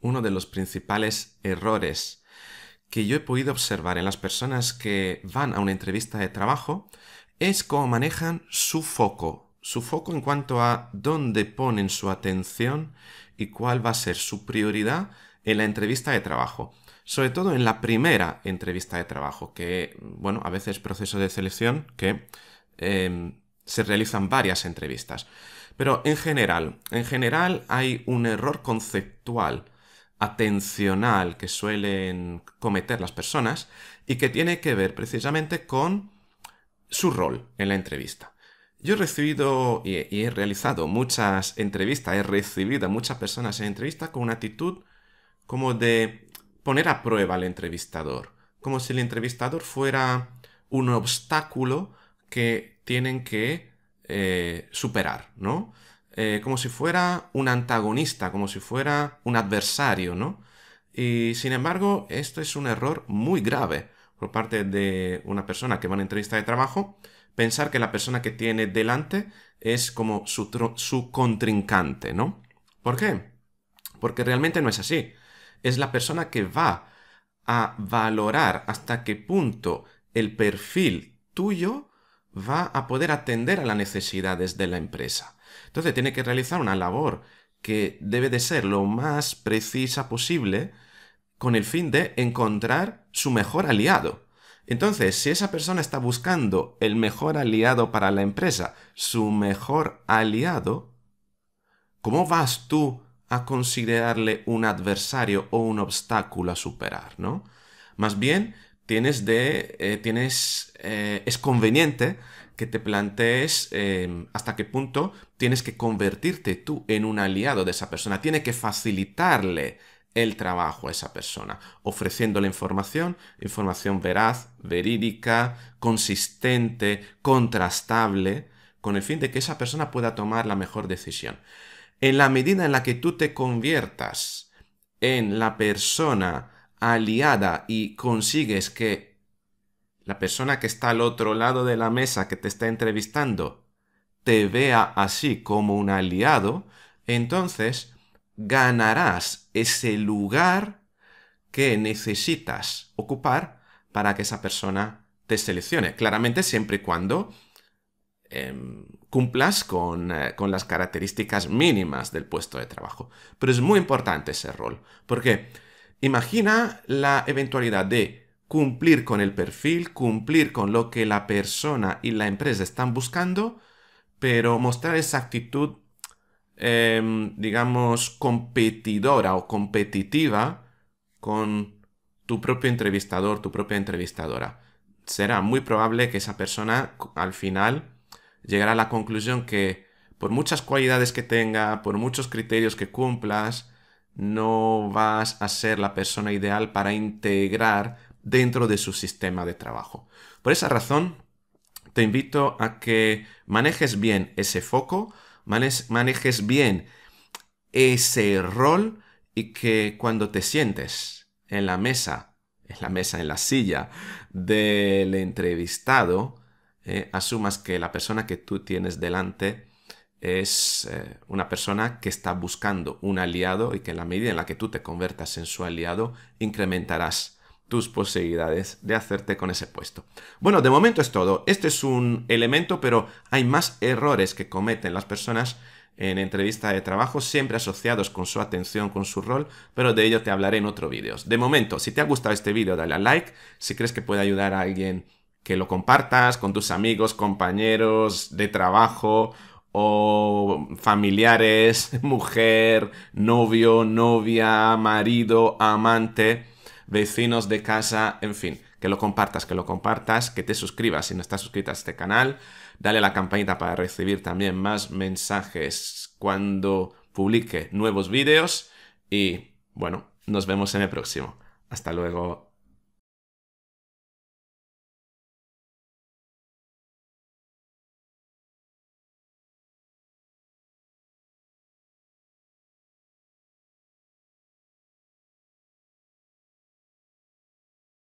uno de los principales errores que yo he podido observar en las personas que van a una entrevista de trabajo es cómo manejan su foco, su foco en cuanto a dónde ponen su atención y cuál va a ser su prioridad en la entrevista de trabajo. Sobre todo en la primera entrevista de trabajo, que, bueno, a veces proceso de selección que em, se realizan varias entrevistas. Pero en general, en general hay un error conceptual atencional que suelen cometer las personas y que tiene que ver precisamente con su rol en la entrevista. Yo he recibido y he, realizado muchas entrevistas, he recibido a muchas personas en entrevista con una actitud como de poner a prueba al entrevistador, como si el entrevistador fuera un obstáculo que tienen que eh, superar, ¿no? Eh, como si fuera un antagonista, como si fuera un adversario, ¿no? Y sin embargo, esto es un error muy grave por parte de una persona que va a una entrevista de trabajo, pensar que la persona que tiene delante es como su, su contrincante, ¿no? ¿Por qué? Porque realmente no es así. Es la persona que va a valorar hasta qué punto el perfil tuyo va a poder atender a las necesidades de la empresa. Entonces tiene que realizar una labor que debe de ser lo más precisa posible con el fin de encontrar su mejor aliado. Entonces, si esa persona está buscando el mejor aliado para la empresa, su mejor aliado, ¿cómo vas tú a considerarle un adversario o un obstáculo a superar, no? Más bien, tienes de. Eh, tienes. Eh, es conveniente que te plantees eh, hasta qué punto tienes que convertirte tú en un aliado de esa persona. Tiene que facilitarle el trabajo a esa persona, ofreciéndole información, información veraz, verídica, consistente, contrastable, con el fin de que esa persona pueda tomar la mejor decisión. En la medida en la que tú te conviertas en la persona aliada y consigues que la persona que está al otro lado de la mesa que te está entrevistando te vea así como un aliado, entonces ganarás ese lugar que necesitas ocupar para que esa persona te seleccione. Claramente siempre y cuando em, cumplas con, eh, con, las características mínimas del puesto de trabajo. Pero es muy importante ese rol, porque Imagina la eventualidad de cumplir con el perfil, cumplir con lo que la persona y la empresa están buscando, pero mostrar esa actitud, em, digamos, competidora o competitiva con tu propio entrevistador, tu propia entrevistadora. Será muy probable que esa persona al final llegará a la conclusión que por muchas cualidades que tenga, por muchos criterios que cumplas, no vas a ser la persona ideal para integrar dentro de su sistema de trabajo. Por esa razón, te invito a que manejes bien ese foco, manejes bien ese rol y que cuando te sientes en la mesa, en la mesa, en la silla del entrevistado, eh, asumas que la persona que tú tienes delante es eh, una persona que está buscando un aliado y que en la medida en la que tú te conviertas en su aliado, incrementarás tus posibilidades de hacerte con ese puesto. Bueno, de momento es todo. Este es un elemento, pero hay más errores que cometen las personas en entrevista de trabajo, siempre asociados con su atención, con su rol, pero de ello te hablaré en otro vídeo. De momento, si te ha gustado este vídeo, dale a like. Si crees que puede ayudar a alguien, que lo compartas con tus amigos, compañeros de trabajo familiares, mujer, novio, novia, marido, amante, vecinos de casa, en fin, que lo compartas, que lo compartas, que te suscribas si no estás suscrito a este canal, dale a la campanita para recibir también más mensajes cuando publique nuevos vídeos y bueno, nos vemos en el próximo. Hasta luego.